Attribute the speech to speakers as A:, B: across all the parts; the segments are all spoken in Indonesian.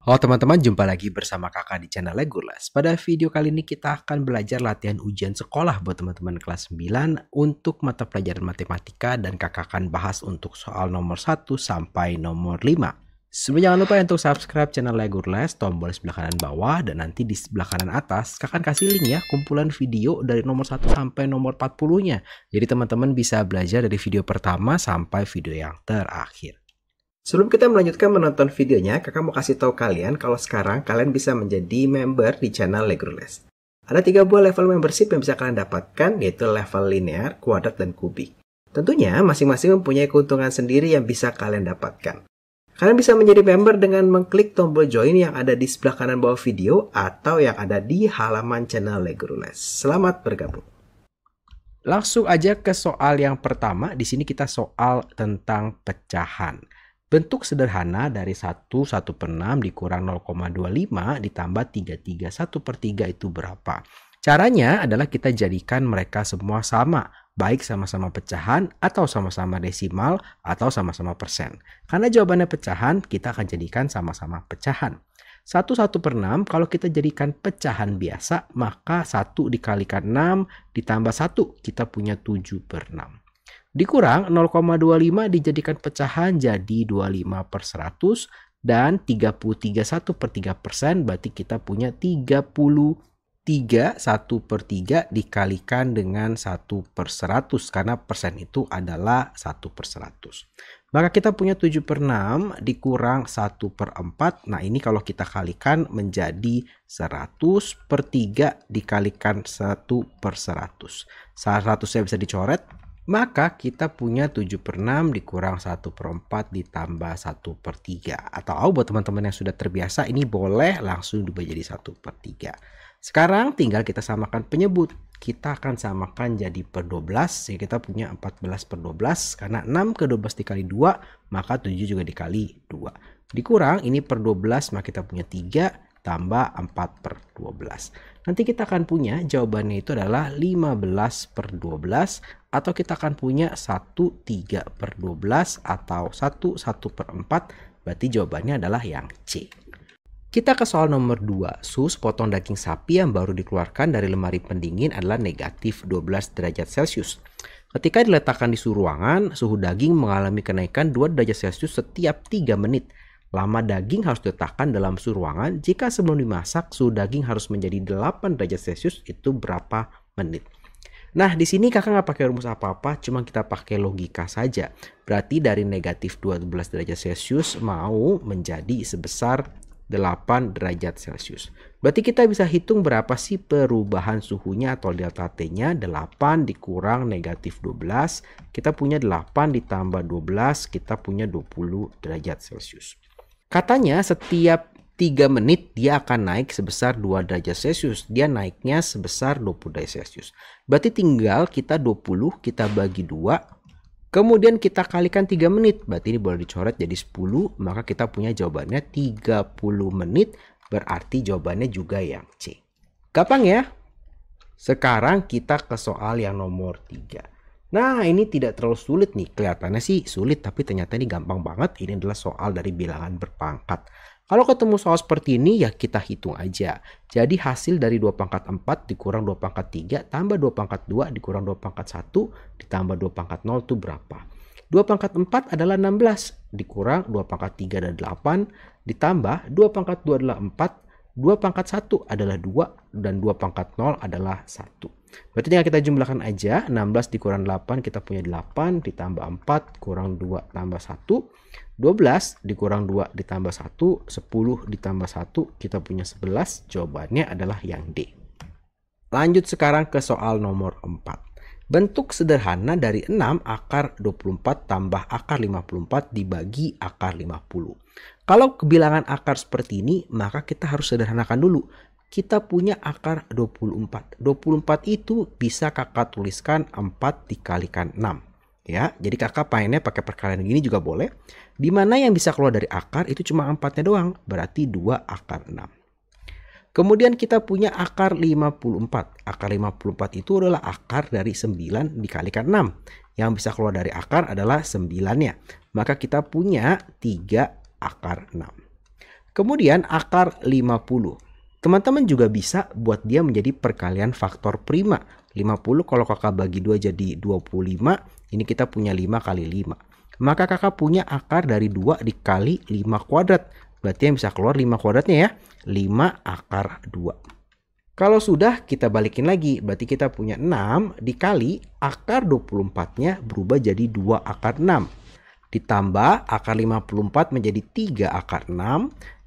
A: Halo oh, teman-teman, jumpa lagi bersama kakak di channel Legolas. Pada video kali ini kita akan belajar latihan ujian sekolah buat teman-teman kelas 9 untuk mata pelajaran matematika dan kakak akan bahas untuk soal nomor 1 sampai nomor 5. Sebelumnya jangan lupa ya untuk subscribe channel Legurlas, tombol sebelah kanan bawah dan nanti di sebelah kanan atas kakak akan kasih link ya kumpulan video dari nomor 1 sampai nomor 40 nya. Jadi teman-teman bisa belajar dari video pertama sampai video yang terakhir. Sebelum kita melanjutkan menonton videonya, kakak mau kasih tahu kalian kalau sekarang kalian bisa menjadi member di channel Legrules. Ada tiga buah level membership yang bisa kalian dapatkan, yaitu level linear, kuadrat, dan kubik. Tentunya, masing-masing mempunyai keuntungan sendiri yang bisa kalian dapatkan. Kalian bisa menjadi member dengan mengklik tombol join yang ada di sebelah kanan bawah video atau yang ada di halaman channel Legrules. Selamat bergabung. Langsung aja ke soal yang pertama. Di sini kita soal tentang pecahan. Bentuk sederhana dari 1 1 per 6 dikurang 0,25 ditambah 1 per 3 itu berapa? Caranya adalah kita jadikan mereka semua sama, baik sama-sama pecahan atau sama-sama desimal atau sama-sama persen. Karena jawabannya pecahan, kita akan jadikan sama-sama pecahan. 1 1 per 6 kalau kita jadikan pecahan biasa maka 1 dikalikan 6 ditambah 1 kita punya 7 per 6. Dikurang 0,25 dijadikan pecahan jadi 25 per 100 dan 331 per 3 persen berarti kita punya 33 1 per 3 dikalikan dengan 1 per 100 karena persen itu adalah 1 per 100. Maka kita punya 7 per 6 dikurang 1 per 4. Nah ini kalau kita kalikan menjadi 100 per 3 dikalikan 1 per 100. 100 saya bisa dicoret maka kita punya 7 per 6 dikurang 1 per 4 ditambah 1 per 3. Atau oh, buat teman-teman yang sudah terbiasa ini boleh langsung diubah jadi 1 per 3. Sekarang tinggal kita samakan penyebut. Kita akan samakan jadi per 12. Jadi kita punya 14 per 12. Karena 6 ke 12 dikali 2 maka 7 juga dikali 2. Dikurang ini per 12 maka kita punya 3 tambah 4 per 12. Nanti kita akan punya jawabannya itu adalah 15 per 12 atau kita akan punya 1 3 per 12 atau 1 1 per 4 berarti jawabannya adalah yang C. Kita ke soal nomor 2. sus potong daging sapi yang baru dikeluarkan dari lemari pendingin adalah negatif 12 derajat Celcius. Ketika diletakkan di suhu ruangan, suhu daging mengalami kenaikan 2 derajat Celcius setiap 3 menit. Lama daging harus diletakkan dalam suhu ruangan. Jika sebelum dimasak, suhu daging harus menjadi 8 derajat Celcius itu berapa menit. Nah, di sini kakak nggak pakai rumus apa-apa, cuma kita pakai logika saja. Berarti dari negatif 12 derajat Celcius mau menjadi sebesar 8 derajat Celcius. Berarti kita bisa hitung berapa sih perubahan suhunya atau delta T-nya. 8 dikurang negatif 12, kita punya 8 ditambah 12, kita punya 20 derajat Celcius. Katanya setiap 3 menit dia akan naik sebesar 2 derajat Celcius. Dia naiknya sebesar 20 derajat Celcius. Berarti tinggal kita 20, kita bagi 2. Kemudian kita kalikan 3 menit. Berarti ini boleh dicoret jadi 10. Maka kita punya jawabannya 30 menit. Berarti jawabannya juga yang C. Gampang ya? Sekarang kita ke soal yang nomor 3. Nah ini tidak terlalu sulit nih, kelihatannya sih sulit tapi ternyata ini gampang banget. Ini adalah soal dari bilangan berpangkat. Kalau ketemu soal seperti ini ya kita hitung aja. Jadi hasil dari 2 pangkat 4 dikurang 2 pangkat 3 tambah 2 pangkat 2 dikurang 2 pangkat 1 ditambah 2 pangkat 0 itu berapa? 2 pangkat 4 adalah 16 dikurang 2 pangkat 3 adalah 8 ditambah 2 pangkat 2 adalah 4, 2 pangkat 1 adalah 2 dan 2 pangkat 0 adalah 1. Berarti tinggal kita jumlahkan aja 16 dikurang 8 kita punya 8 ditambah 4 kurang 2 tambah 1 12 dikurang 2 ditambah 1 10 ditambah 1 kita punya 11 jawabannya adalah yang D. Lanjut sekarang ke soal nomor 4. Bentuk sederhana dari 6 akar 24 tambah akar 54 dibagi akar 50. Kalau kebilangan akar seperti ini, maka kita harus sederhanakan dulu kita punya akar 24. 24 itu bisa kakak tuliskan 4 dikalikan 6. Ya, jadi kakak pengennya pakai perkalian gini juga boleh. Dimana yang bisa keluar dari akar itu cuma 4-nya doang. Berarti 2 akar 6. Kemudian kita punya akar 54. Akar 54 itu adalah akar dari 9 dikalikan 6. Yang bisa keluar dari akar adalah 9-nya. Maka kita punya 3 akar 6. Kemudian akar 50. Teman-teman juga bisa buat dia menjadi perkalian faktor prima. 50 kalau kakak bagi 2 jadi 25, ini kita punya 5 kali 5. Maka kakak punya akar dari 2 dikali 5 kuadrat. Berarti yang bisa keluar 5 kuadratnya ya, 5 akar 2. Kalau sudah kita balikin lagi, berarti kita punya 6 dikali akar 24-nya berubah jadi 2 akar 6. Ditambah akar 54 menjadi 3 akar 6,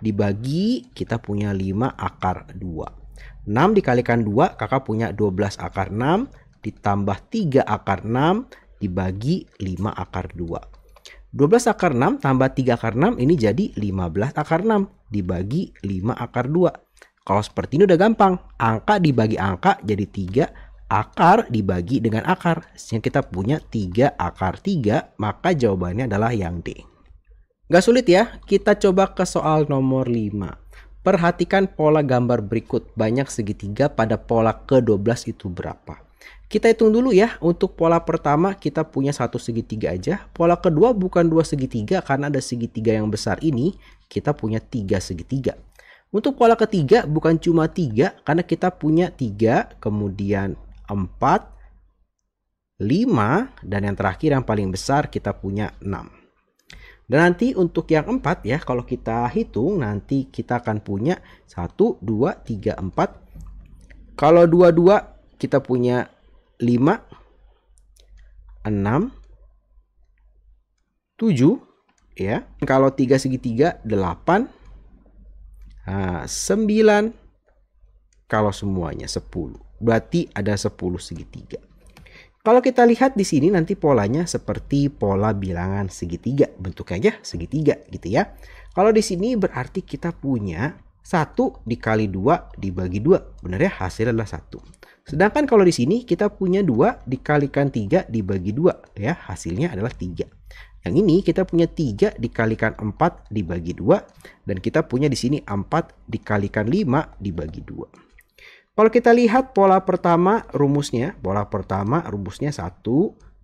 A: dibagi kita punya 5 akar 2. 6 dikalikan 2 kakak punya 12 akar 6 ditambah 3 akar 6 dibagi 5 akar 2. 12 akar 6 tambah 3 akar 6 ini jadi 15 akar 6 dibagi 5 akar 2. Kalau seperti ini udah gampang. Angka dibagi angka jadi 3. Akar dibagi dengan akar. Sehingga kita punya 3 akar 3. Maka jawabannya adalah yang D. Gak sulit ya, kita coba ke soal nomor 5. Perhatikan pola gambar berikut, banyak segitiga pada pola ke-12 itu berapa. Kita hitung dulu ya, untuk pola pertama kita punya satu segitiga aja, pola kedua bukan dua segitiga karena ada segitiga yang besar ini, kita punya tiga segitiga. Untuk pola ketiga bukan cuma tiga karena kita punya tiga, kemudian empat, lima, dan yang terakhir yang paling besar kita punya enam. Dan nanti untuk yang empat ya, kalau kita hitung nanti kita akan punya satu, dua, tiga, empat. Kalau dua dua kita punya lima, enam, tujuh, ya. Kalau tiga segitiga delapan, ah, sembilan. kalau semuanya sepuluh. Berarti ada sepuluh segitiga. Kalau kita lihat di sini nanti polanya seperti pola bilangan segitiga, bentuknya aja segitiga gitu ya. Kalau di sini berarti kita punya 1 dikali 2 dibagi 2. Benar ya hasilnya adalah 1. Sedangkan kalau di sini kita punya 2 dikalikan 3 dibagi 2 ya hasilnya adalah 3. Yang ini kita punya 3 dikalikan 4 dibagi 2 dan kita punya di sini 4 dikalikan 5 dibagi 2. Kalau kita lihat pola pertama rumusnya, pola pertama rumusnya 1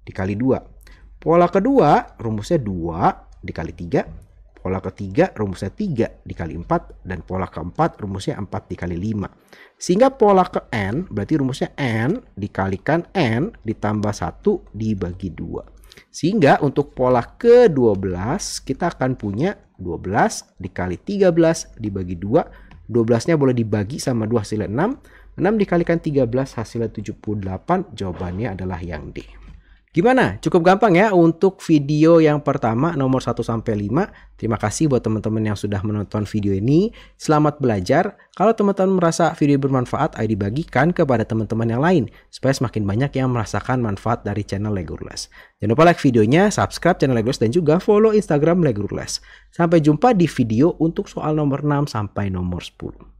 A: dikali 2. Pola kedua rumusnya 2 dikali 3. Pola ketiga rumusnya 3 dikali 4. Dan pola keempat rumusnya 4 dikali 5. Sehingga pola ke N berarti rumusnya N dikalikan N ditambah 1 dibagi 2. Sehingga untuk pola ke-12 kita akan punya 12 dikali 13 dibagi 2. 12-nya boleh dibagi sama 2 hasilnya 6. 6 dikalikan 13 hasilnya 78. Jawabannya adalah yang D. Gimana? Cukup gampang ya untuk video yang pertama nomor 1 sampai 5. Terima kasih buat teman-teman yang sudah menonton video ini. Selamat belajar. Kalau teman-teman merasa video bermanfaat, ayo dibagikan kepada teman-teman yang lain supaya semakin banyak yang merasakan manfaat dari channel Legurless. Jangan lupa like videonya, subscribe channel Legurless dan juga follow Instagram Legurless. Sampai jumpa di video untuk soal nomor 6 sampai nomor 10.